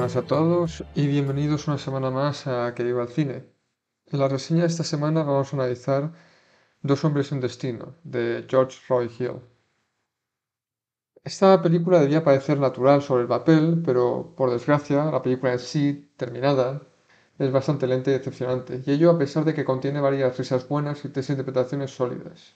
buenas a todos y bienvenidos una semana más a Que viva al cine. En la reseña de esta semana vamos a analizar Dos hombres en destino, de George Roy Hill. Esta película debía parecer natural sobre el papel, pero por desgracia la película en sí, terminada, es bastante lenta y decepcionante, y ello a pesar de que contiene varias risas buenas y tres interpretaciones sólidas.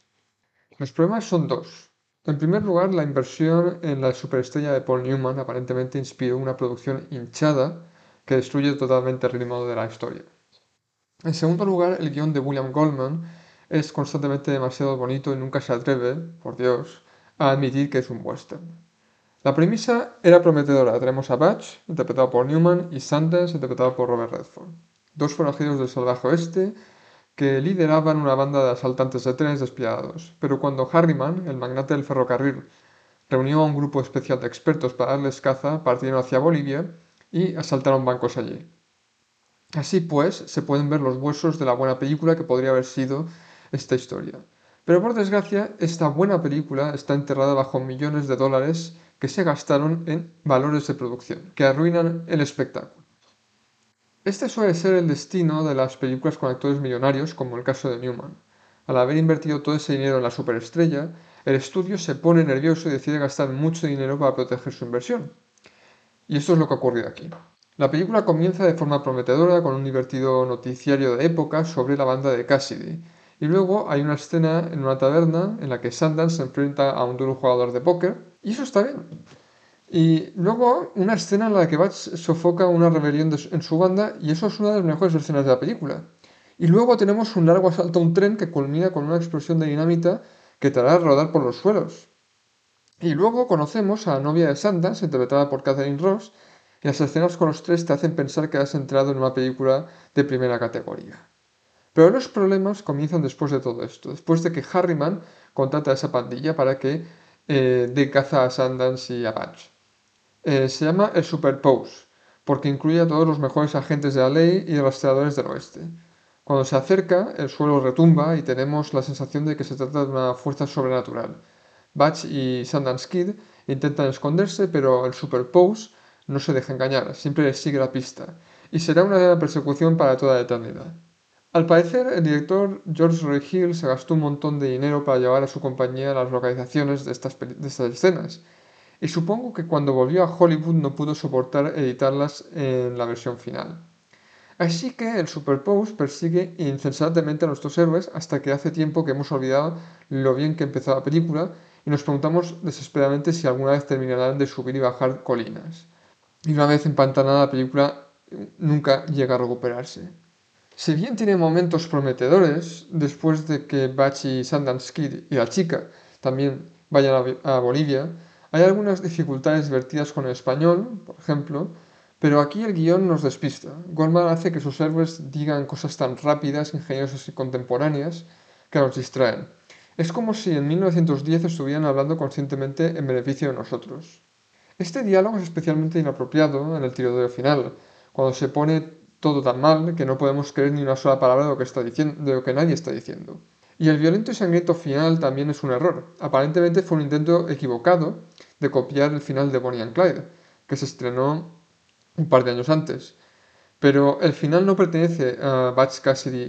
Los problemas son dos. En primer lugar, la inversión en la superestrella de Paul Newman aparentemente inspiró una producción hinchada que destruye totalmente el ritmo de la historia. En segundo lugar, el guión de William Goldman es constantemente demasiado bonito y nunca se atreve, por Dios, a admitir que es un western. La premisa era prometedora. Tenemos a Batch, interpretado por Newman, y Sanders, interpretado por Robert Redford. Dos forajidos del salvaje oeste que lideraban una banda de asaltantes de trenes despiadados, pero cuando Harriman, el magnate del ferrocarril, reunió a un grupo especial de expertos para darles caza, partieron hacia Bolivia y asaltaron bancos allí. Así pues, se pueden ver los huesos de la buena película que podría haber sido esta historia. Pero por desgracia, esta buena película está enterrada bajo millones de dólares que se gastaron en valores de producción, que arruinan el espectáculo. Este suele ser el destino de las películas con actores millonarios, como el caso de Newman. Al haber invertido todo ese dinero en la superestrella, el estudio se pone nervioso y decide gastar mucho dinero para proteger su inversión. Y esto es lo que ha ocurrido aquí. La película comienza de forma prometedora con un divertido noticiario de época sobre la banda de Cassidy, y luego hay una escena en una taberna en la que Sundance se enfrenta a un duro jugador de póker, y eso está bien. Y luego una escena en la que Batch sofoca una rebelión en su banda y eso es una de las mejores escenas de la película. Y luego tenemos un largo asalto a un tren que culmina con una explosión de dinamita que te hará rodar por los suelos. Y luego conocemos a la novia de Sundance, interpretada por Catherine Ross, y las escenas con los tres te hacen pensar que has entrado en una película de primera categoría. Pero los problemas comienzan después de todo esto, después de que Harriman contrata a esa pandilla para que eh, dé caza a Sundance y a Batch. Eh, se llama el Superpose, porque incluye a todos los mejores agentes de la ley y rastreadores del oeste. Cuando se acerca, el suelo retumba y tenemos la sensación de que se trata de una fuerza sobrenatural. Batch y Sundance Kid intentan esconderse, pero el Superpose no se deja engañar, siempre sigue la pista, y será una persecución para toda la eternidad. Al parecer, el director George Roy Hill se gastó un montón de dinero para llevar a su compañía a las localizaciones de estas escenas, y supongo que cuando volvió a Hollywood no pudo soportar editarlas en la versión final. Así que el Superpose persigue incesantemente a nuestros héroes hasta que hace tiempo que hemos olvidado lo bien que empezó la película y nos preguntamos desesperadamente si alguna vez terminarán de subir y bajar colinas. Y una vez empantanada la película nunca llega a recuperarse. Si bien tiene momentos prometedores, después de que Bachi y Kid y la chica también vayan a Bolivia, hay algunas dificultades vertidas con el español, por ejemplo, pero aquí el guión nos despista. Goldman hace que sus héroes digan cosas tan rápidas, ingeniosas y contemporáneas que nos distraen. Es como si en 1910 estuvieran hablando conscientemente en beneficio de nosotros. Este diálogo es especialmente inapropiado en el tirodeo final, cuando se pone todo tan mal que no podemos creer ni una sola palabra de lo que, está diciendo, de lo que nadie está diciendo. Y el violento y sangriento final también es un error. Aparentemente fue un intento equivocado de copiar el final de Bonnie and Clyde, que se estrenó un par de años antes. Pero el final no pertenece a Batch Cassidy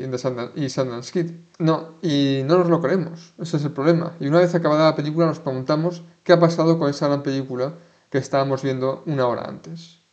y Sundance Kid. No, y no nos lo creemos. Ese es el problema. Y una vez acabada la película nos preguntamos qué ha pasado con esa gran película que estábamos viendo una hora antes.